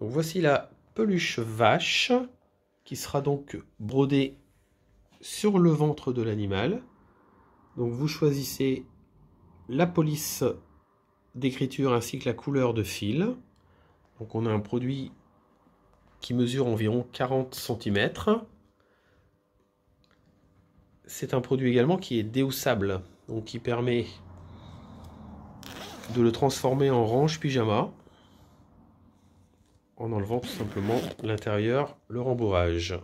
voici la peluche vache qui sera donc brodée sur le ventre de l'animal. Donc vous choisissez la police d'écriture ainsi que la couleur de fil. Donc on a un produit qui mesure environ 40 cm. C'est un produit également qui est déhoussable, donc qui permet de le transformer en range pyjama en enlevant tout simplement l'intérieur, le rembourrage.